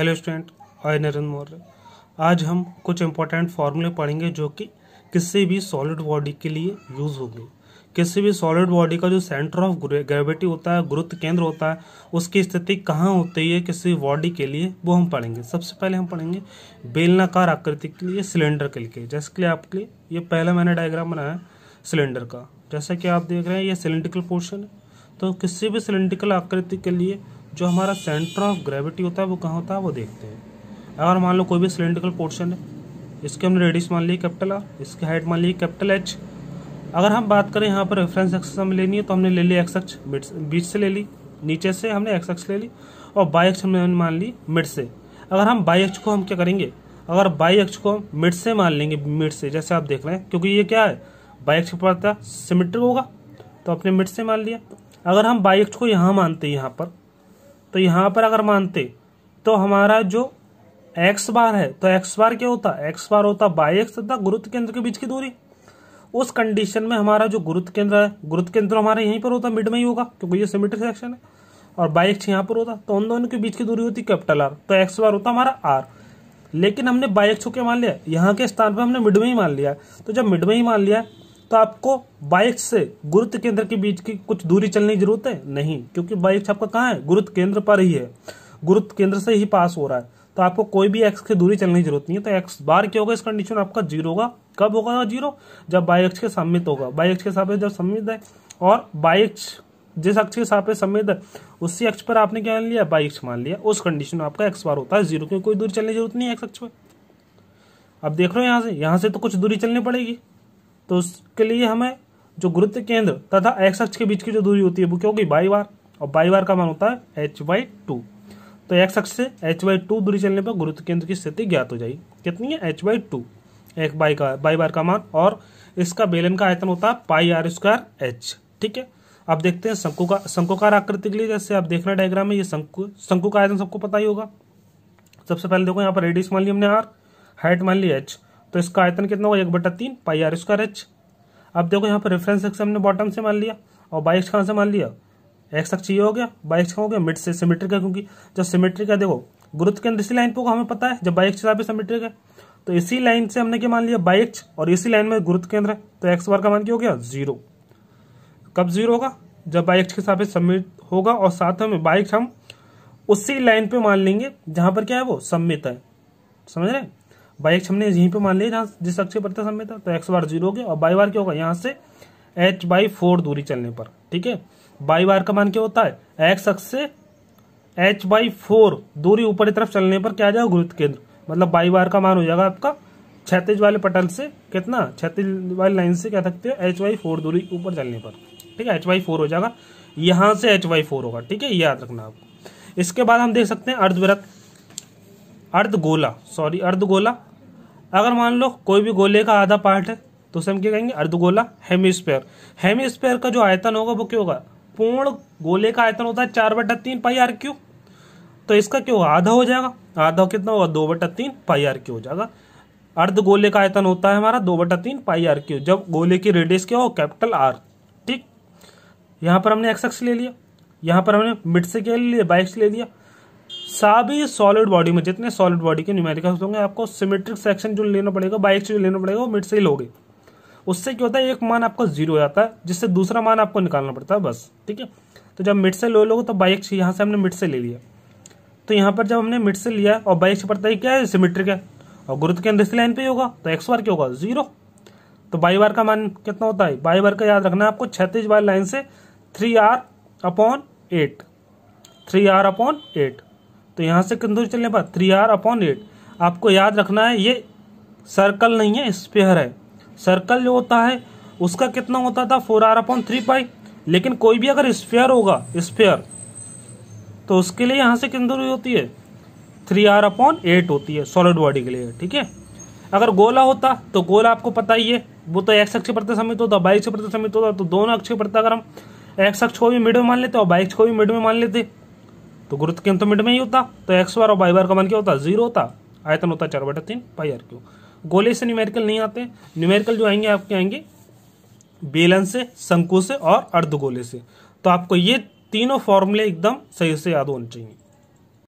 hello student I Narendra Maurya आज हम कुछ इंपॉर्टेंट फार्मूले पढ़ेंगे जो कि किसी भी सॉलिड बॉडी के लिए यूज़ होंगे किसी भी सॉलिड बॉडी का जो सेंटर ऑफ ग्रेविटी होता है गुरुत्व केंद्र होता है उसकी स्थिति कहाँ होती है किसी बॉडी के लिए वो हम पढ़ेंगे सबसे पहले हम पढ़ेंगे बेलनाकार आकृति के लिए सिलेंडर के लिए जैसे के लिए आपके लिए ये पहला मैंने डायग्राम बनाया है सिलेंडर का जैसा कि आप देख रहे हैं ये सिलेंड्रिकल पोर्शन है तो किसी भी सिलेंड्रिकल आकृति के लिए जो हमारा सेंटर ऑफ ग्रेविटी होता है वो कहाँ होता है वो देखते हैं अगर मान लो कोई भी सिलेंड्रिकल पोर्शन है इसके हमने रेडियस मान ली कैपिटल आर इसकी हाइट मान ली कैपिटल एच अगर हम बात करें यहाँ पर रेफरेंस एक्सेस हमें लेनी है तो हमने ले लिया एक्स एक्स बीच से ले ली नीचे से हमने एक्स एक्स ले ली और बाई एक्स हमने मान ली मिड से अगर हम बाई एक्स को हम क्या करेंगे अगर बाई एक्स को हम मिड से मान लेंगे मिड से जैसे आप देख रहे हैं क्योंकि ये क्या है बाई एक्स पड़ता पड़ता सिमिट्रिक होगा तो अपने मिड से मान लिया अगर हम बाई एक्स को यहाँ मानते हैं यहाँ पर तो यहाँ पर अगर मानते तो हमारा जो एक्स बार है तो एक्स बार क्या होता एक्स बार होता बाई एक्स तथा गुरुत्व केंद्र के बीच की दूरी उस कंडीशन में हमारा जो गुरुत्व केंद्र है गुरुत्व केंद्र तो हमारा यहीं पर होता मिड में ही होगा क्योंकि ये सिमेट्रिक सेक्शन है और बाई एक्स यहाँ पर होता तो उन दोनों के बीच की दूरी होती कैपिटल आर तो एक्स बार होता हमारा आर लेकिन हमने बाई एक्स को क्या मान लिया यहाँ के स्थान पर हमने मिड में ही मान लिया तो जब मिड में ही मान लिया तो आपको बाइक से गुरुत्व केंद्र के बीच की कुछ दूरी चलने की जरूरत है नहीं क्योंकि बाइक आपका कहाँ है गुरुत्व केंद्र पर ही है गुरुत्व केंद्र से ही पास हो रहा है तो आपको कोई भी एक्स की दूरी चलने की जरूरत नहीं है तो एक्स बार क्या होगा इस कंडीशन आपका जीरो होगा कब होगा जीरो जब बाई एक्स के सम्मित होगा बाई एक्स के से जब सम्मित है और बाई एक्स जिस अक्ष के से सम्मित है उसी अक्ष पर आपने क्या लिया बाई एक्स मान लिया उस कंडीशन में आपका एक्स बार होता है जीरो की कोई दूरी चलने की जरूरत नहीं है एक्स अक्ष पर अब देख रहे हो यहाँ से यहाँ से तो कुछ दूरी चलनी पड़ेगी तो उसके लिए हमें जो गुरुत्व केंद्र तथा एक्स अक्ष के बीच की जो दूरी होती है वो क्या होगी बाई बार और बाई बार का मान होता है एच बाई टू तो एक्स अक्ष से एच बाई टू दूरी चलने पर गुरुत्व केंद्र की स्थिति ज्ञात हो जाएगी कितनी है एच बाई टू एक बाई का बाई बार का मान और इसका बेलन का आयतन होता है पाई आर स्क्वायर एच ठीक है अब देखते हैं शंकु का शंकुकार आकृति के लिए जैसे आप देख रहे डायग्राम में ये शंकु शंकु का आयतन सबको पता ही होगा सबसे पहले देखो यहाँ पर रेडियस मान ली हमने आर हाइट मान ली एच तो इसका आयतन कितना होगा एक बटा तीन पाई आर स्क्वायर एच अब देखो यहाँ पर रेफरेंस एक्स हमने बॉटम से मान लिया और बाई एक्स कहाँ से मान लिया एक्स अक्ष ये हो गया बाई एक्स हो गया मिड से सिमेट्रिक है क्योंकि जब सिमेट्रिक है देखो गुरुत्व केंद्र इसी लाइन पर हमें पता है जब बाई एक्स पे सिमेट्रिक है तो इसी लाइन से हमने क्या मान लिया बाई एक्स और इसी लाइन में गुरुत्व केंद्र है तो एक्स बार का मान क्या हो गया जीरो कब जीरो होगा जब बाई एक्स के साथ सम्मिलित होगा और साथ में बाइक हम उसी लाइन पे मान लेंगे जहां पर क्या है वो सम्मित है समझ रहे हैं बाई एक्स हमने यहीं पे मान लिया जहाँ जिस अक्ष पर था समय था तो एक्स बार जीरो हो गया और बाई बार क्या होगा यहाँ से एच बाई फोर दूरी चलने पर ठीक है बाई बार का मान क्या होता है एक्स अक्ष से एच बाई फोर दूरी ऊपर की तरफ चलने पर क्या जाएगा गुरुत्व केंद्र मतलब बाई बार का मान हो जाएगा आपका छत्तीस वाले पटल से कितना छत्तीस वाली लाइन से क्या सकते हो एच वाई फोर दूरी ऊपर चलने पर ठीक है एच वाई फोर हो जाएगा यहाँ से एच वाई फोर होगा ठीक है याद रखना आपको इसके बाद हम देख सकते हैं अर्धवृत्त अर्धगोला सॉरी अर्धगोला अगर मान लो कोई भी गोले का आधा पार्ट है तो उसे हम क्या कहेंगे अर्धगोला हेमिस्फेयर हेमिस्फेयर का जो आयतन होगा वो क्या होगा पूर्ण गोले का आयतन होता है चार बटा तीन पाई आर क्यू तो इसका क्यों होगा आधा हो जाएगा आधा कितना होगा दो बटा तीन पाई आर क्यू हो जाएगा अर्ध गोले का आयतन होता है हमारा दो बटा तीन पाई आर क्यू जब गोले की रेडियस क्या हो कैपिटल आर ठीक यहाँ पर हमने एक्स एक्स ले लिया यहाँ पर हमने मिड से क्या ले लिया बाइक्स ले लिया सभी सॉलिड बॉडी में जितने सॉलिड बॉडी के न्यूमेरिकल होंगे आपको सिमेट्रिक सेक्शन जो लेना पड़ेगा बाइक से जो लेना पड़ेगा वो मिड से ही लोगे उससे क्या होता है एक मान आपका जीरो हो जाता है जिससे दूसरा मान आपको निकालना पड़ता है बस ठीक है तो जब मिड से लो लोगे तो बाइक से यहाँ से हमने मिड से ले लिया तो यहाँ पर जब हमने मिड से लिया और बाइक से पड़ता है क्या है सिमेट्रिक है और गुरुत्व केंद्र इस लाइन पे होगा तो एक्स बार क्या होगा जीरो तो बाई बार का मान कितना होता है बाई बार का याद रखना है आपको छत्तीस बार लाइन से three R upon eight three R upon eight तो यहाँ से कितनी दूरी चलने पर थ्री आर अपॉन एट आपको याद रखना है ये सर्कल नहीं है स्पेयर है सर्कल जो होता है उसका कितना होता था four R upon three pi लेकिन कोई भी अगर स्पेयर होगा स्पेयर तो उसके लिए यहाँ से कितनी दूरी होती है थ्री आर अपॉन एट होती है सॉलिड बॉडी के लिए ठीक है अगर गोला होता तो गोला आपको पता ही है वो तो एक्स अक्ष प्रति समित होता बाइक से प्रति समित होता तो दोनों अक्ष प्रति अगर हम एक्स अक्ष को भी मिड में मान लेते और बाइक को भी मिड में मान लेते तो गुरुत्व के अंत तो मिनट में ही होता तो एक्स बार और वाई बार का मान क्या होता जीरो होता आयतन होता चार बटा तीन पाई आर क्यू गोले से न्यूमेरिकल नहीं आते न्यूमेरिकल जो आएंगे आपके आएंगे बेलन से शंकु से और अर्धगोले से तो आपको ये तीनों फॉर्मूले एकदम सही से याद होने चाहिए